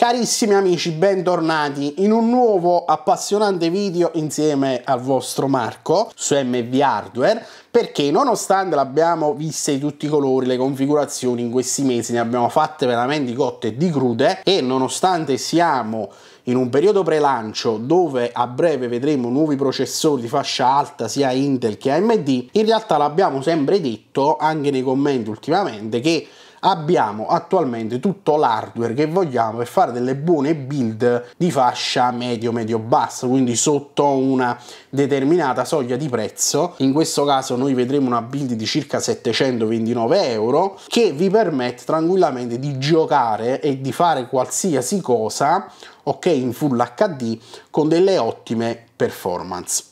Carissimi amici, bentornati in un nuovo appassionante video insieme al vostro Marco su MV Hardware perché nonostante l'abbiamo vista di tutti i colori, le configurazioni in questi mesi ne abbiamo fatte veramente cotte e di crude e nonostante siamo in un periodo pre-lancio dove a breve vedremo nuovi processori di fascia alta sia Intel che AMD, in realtà l'abbiamo sempre detto anche nei commenti ultimamente che abbiamo attualmente tutto l'hardware che vogliamo per fare delle buone build di fascia medio medio bassa quindi sotto una determinata soglia di prezzo in questo caso noi vedremo una build di circa 729 euro che vi permette tranquillamente di giocare e di fare qualsiasi cosa ok in full hd con delle ottime performance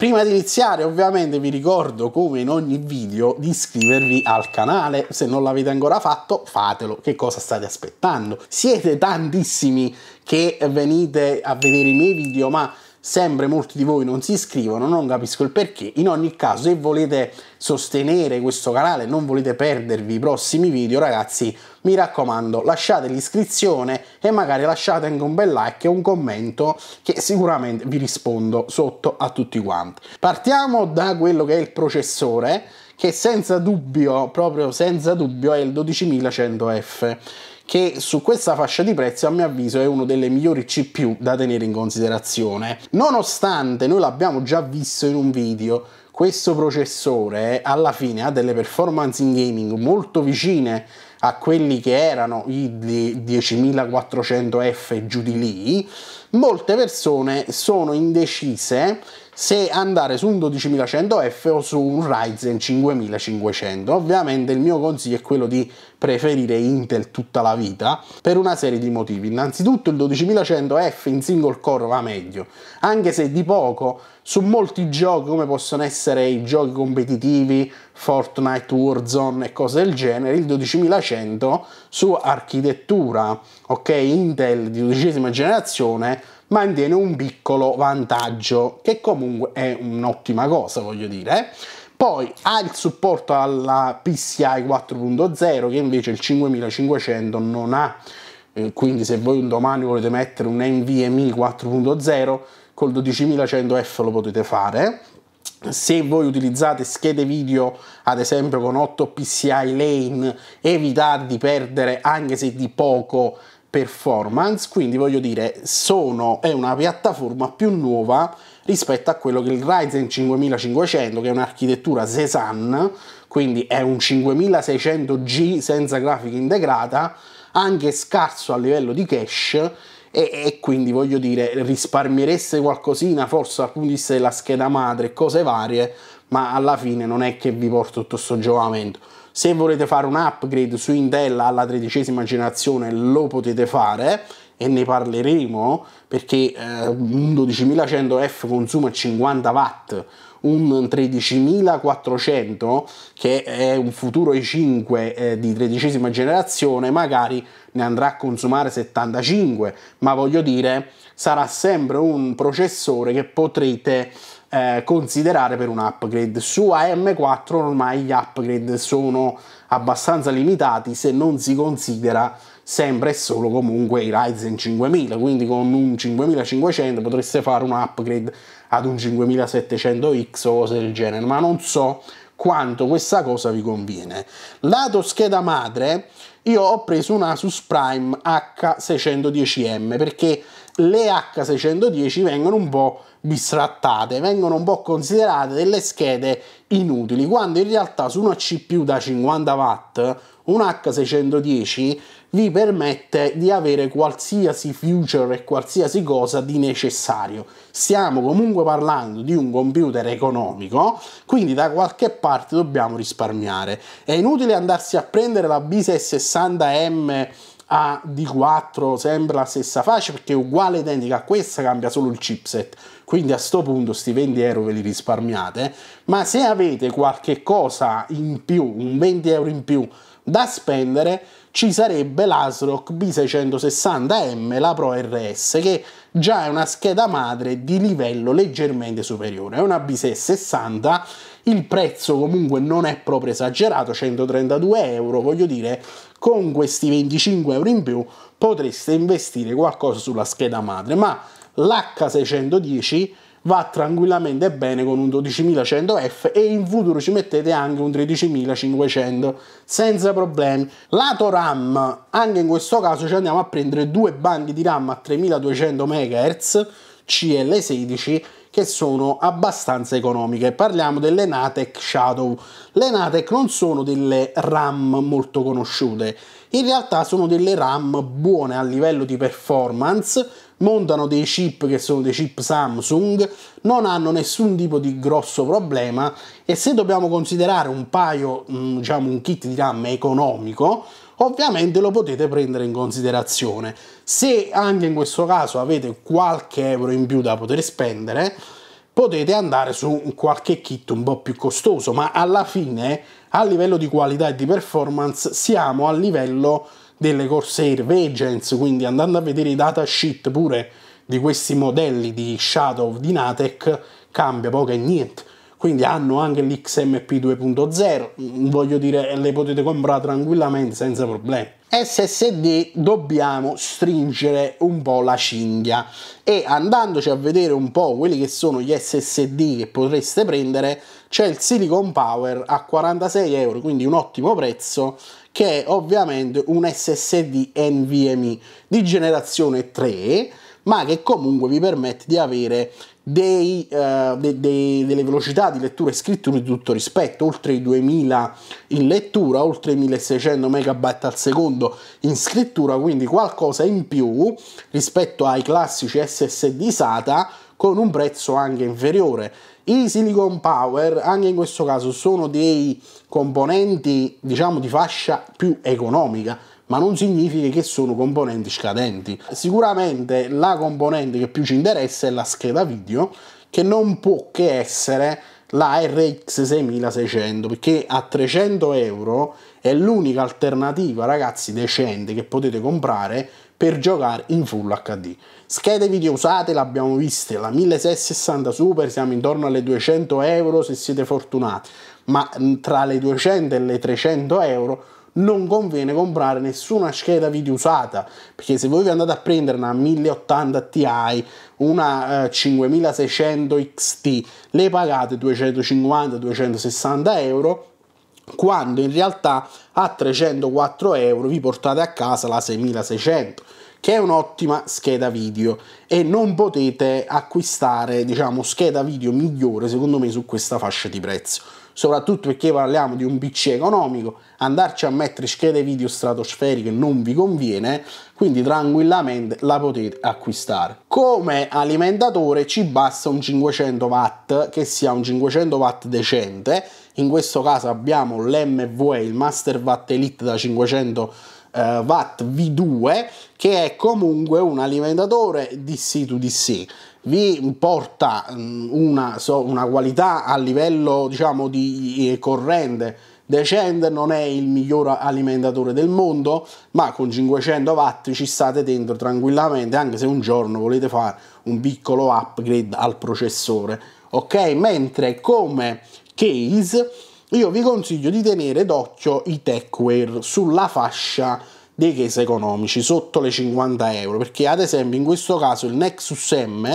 Prima di iniziare ovviamente vi ricordo come in ogni video di iscrivervi al canale, se non l'avete ancora fatto fatelo, che cosa state aspettando? Siete tantissimi che venite a vedere i miei video ma sempre molti di voi non si iscrivono, non capisco il perché. In ogni caso, se volete sostenere questo canale, e non volete perdervi i prossimi video, ragazzi, mi raccomando lasciate l'iscrizione e magari lasciate anche un bel like e un commento che sicuramente vi rispondo sotto a tutti quanti. Partiamo da quello che è il processore che senza dubbio, proprio senza dubbio è il 12100F che su questa fascia di prezzo a mio avviso è uno delle migliori CPU da tenere in considerazione. Nonostante noi l'abbiamo già visto in un video, questo processore alla fine ha delle performance in gaming molto vicine a quelli che erano i 10.400 F giù di lì, molte persone sono indecise se andare su un 12100F o su un Ryzen 5500. Ovviamente il mio consiglio è quello di preferire Intel tutta la vita per una serie di motivi. Innanzitutto il 12100F in single core va meglio, anche se di poco su molti giochi come possono essere i giochi competitivi, Fortnite, Warzone e cose del genere, il 12100 su architettura, ok, Intel di dodicesima generazione mantiene un piccolo vantaggio, che comunque è un'ottima cosa, voglio dire. Eh. Poi ha il supporto alla PCI 4.0 che invece il 5500 non ha. Eh, quindi se voi un domani volete mettere un NVMe 4.0 col 12100F lo potete fare. Eh. Se voi utilizzate schede video, ad esempio con 8 PCI lane, evitate di perdere anche se di poco performance, quindi voglio dire sono, è una piattaforma più nuova rispetto a quello che il Ryzen 5500 che è un'architettura Cezanne, quindi è un 5600G senza grafica integrata, anche scarso a livello di cache e, e, quindi voglio dire risparmiereste qualcosina forse dal punto di vista della scheda madre cose varie, ma alla fine non è che vi porto tutto questo giovamento se volete fare un upgrade su Intel alla tredicesima generazione lo potete fare e ne parleremo perché eh, un 12100F consuma 50 watt un 13400 che è un futuro i5 eh, di tredicesima generazione magari ne andrà a consumare 75 ma voglio dire sarà sempre un processore che potrete eh, considerare per un upgrade. Su AM4 ormai gli upgrade sono abbastanza limitati se non si considera sempre e solo comunque i Ryzen 5000, quindi con un 5500 potreste fare un upgrade ad un 5700X o cose del genere, ma non so quanto questa cosa vi conviene. Lato scheda madre, io ho preso una Asus Prime H610M perché le H610 vengono un po' bistrattate, vengono un po' considerate delle schede inutili, quando in realtà su una CPU da 50 watt, un H610 vi permette di avere qualsiasi future e qualsiasi cosa di necessario. Stiamo comunque parlando di un computer economico, quindi da qualche parte dobbiamo risparmiare. È inutile andarsi a prendere la B660M a D4 sembra la stessa faccia perché è uguale identica a questa, cambia solo il chipset. Quindi a questo punto sti 20 euro ve li risparmiate, ma se avete qualche cosa in più, un 20 euro in più da spendere, ci sarebbe l'ASRock B660M, la Pro RS, che già è una scheda madre di livello leggermente superiore, è una B660 il prezzo comunque non è proprio esagerato, 132 euro, voglio dire, con questi 25 euro in più potreste investire qualcosa sulla scheda madre, ma l'H610 va tranquillamente bene con un 12100F e in futuro ci mettete anche un 13500 senza problemi. Lato RAM, anche in questo caso ci andiamo a prendere due bandi di RAM a 3200 MHz CL16 che sono abbastanza economiche. Parliamo delle Natec Shadow. Le Natec non sono delle RAM molto conosciute, in realtà sono delle RAM buone a livello di performance, montano dei chip che sono dei chip Samsung, non hanno nessun tipo di grosso problema e se dobbiamo considerare un paio, mm, diciamo un kit di RAM economico, ovviamente lo potete prendere in considerazione. Se anche in questo caso avete qualche euro in più da poter spendere, potete andare su qualche kit un po' più costoso, ma alla fine a livello di qualità e di performance siamo a livello delle Corsair Vegence, quindi andando a vedere i datasheet pure di questi modelli di Shadow di Natec cambia poco e niente quindi hanno anche l'XMP 2.0 voglio dire le potete comprare tranquillamente senza problemi SSD dobbiamo stringere un po' la cinghia e andandoci a vedere un po' quelli che sono gli SSD che potreste prendere c'è il Silicon Power a 46 euro quindi un ottimo prezzo che è ovviamente un SSD NVMe di generazione 3 ma che comunque vi permette di avere dei, uh, de, de, delle velocità di lettura e scrittura di tutto rispetto, oltre i 2000 in lettura, oltre i 1600 megabyte al secondo in scrittura, quindi qualcosa in più rispetto ai classici SSD SATA con un prezzo anche inferiore. I Silicon Power, anche in questo caso, sono dei componenti, diciamo, di fascia più economica, ma non significa che sono componenti scadenti. Sicuramente la componente che più ci interessa è la scheda video, che non può che essere la RX 6600 perché a 300 euro è l'unica alternativa ragazzi decente che potete comprare per giocare in full HD schede video usate l'abbiamo viste la 1660 super siamo intorno alle 200 euro se siete fortunati ma tra le 200 e le 300 euro non conviene comprare nessuna scheda video usata perché se voi vi andate a prendere una 1080 Ti una eh, 5600 XT le pagate 250-260 euro quando in realtà a 304 euro vi portate a casa la 6600 che è un'ottima scheda video e non potete acquistare diciamo scheda video migliore secondo me su questa fascia di prezzo soprattutto perché parliamo di un PC economico, andarci a mettere schede video stratosferiche non vi conviene, quindi tranquillamente la potete acquistare. Come alimentatore ci basta un 500 watt, che sia un 500 watt decente, in questo caso abbiamo l'MVE, il Master Watt Elite da 500 watt eh, Watt V2 che è comunque un alimentatore dc to dc vi porta mm, una, una qualità a livello diciamo di eh, corrente decente non è il miglior alimentatore del mondo ma con 500 watt ci state dentro tranquillamente anche se un giorno volete fare un piccolo upgrade al processore ok mentre come case io vi consiglio di tenere d'occhio i techware sulla fascia dei case economici sotto le 50 euro perché ad esempio in questo caso il Nexus M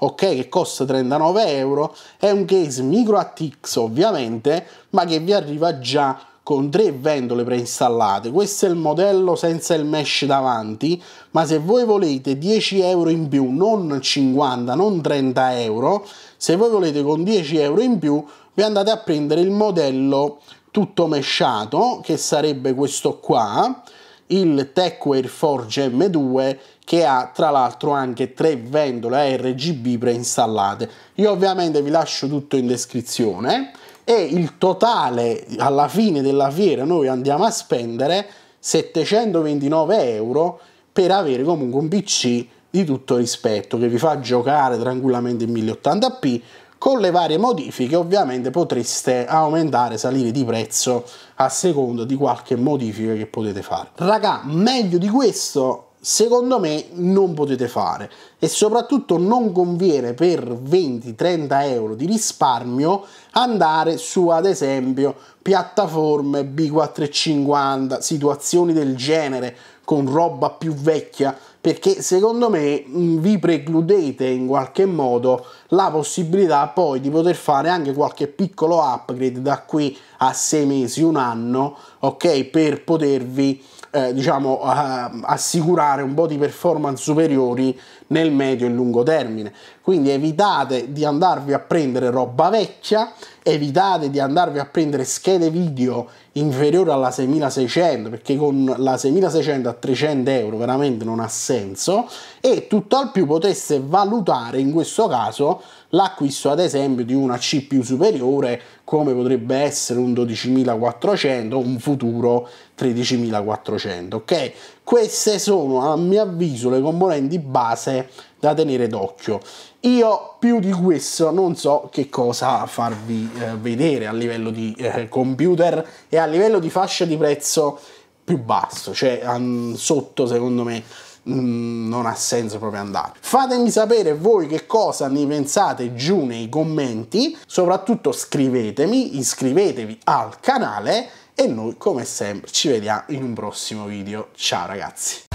ok che costa 39 euro è un case micro ATX ovviamente ma che vi arriva già con tre ventole preinstallate questo è il modello senza il mesh davanti ma se voi volete 10 euro in più non 50 non 30 euro se voi volete con 10 euro in più vi andate a prendere il modello tutto mesciato che sarebbe questo qua il Techware Forge M2 che ha tra l'altro anche tre vendole RGB preinstallate. Io ovviamente vi lascio tutto in descrizione e il totale alla fine della fiera noi andiamo a spendere 729 euro per avere comunque un PC di tutto rispetto che vi fa giocare tranquillamente in 1080p con le varie modifiche ovviamente potreste aumentare, salire di prezzo a seconda di qualche modifica che potete fare. Raga, meglio di questo secondo me non potete fare e soprattutto non conviene per 20-30 euro di risparmio andare su ad esempio piattaforme B450, situazioni del genere con roba più vecchia perché secondo me mm, vi precludete in qualche modo la possibilità poi di poter fare anche qualche piccolo upgrade da qui a sei mesi, un anno, ok, per potervi eh, diciamo eh, assicurare un po' di performance superiori nel medio e lungo termine. Quindi evitate di andarvi a prendere roba vecchia, evitate di andarvi a prendere schede video inferiore alla 6600 perché con la 6600 a 300 euro veramente non ha senso e tutt'al più potesse valutare in questo caso l'acquisto ad esempio di una CPU superiore come potrebbe essere un 12400 o un futuro 13400 ok queste sono a mio avviso le componenti base da tenere d'occhio. Io più di questo non so che cosa farvi eh, vedere a livello di eh, computer e a livello di fascia di prezzo più basso, cioè um, sotto secondo me mm, non ha senso proprio andare. Fatemi sapere voi che cosa ne pensate giù nei commenti, soprattutto scrivetemi, iscrivetevi al canale e noi come sempre ci vediamo in un prossimo video. Ciao ragazzi!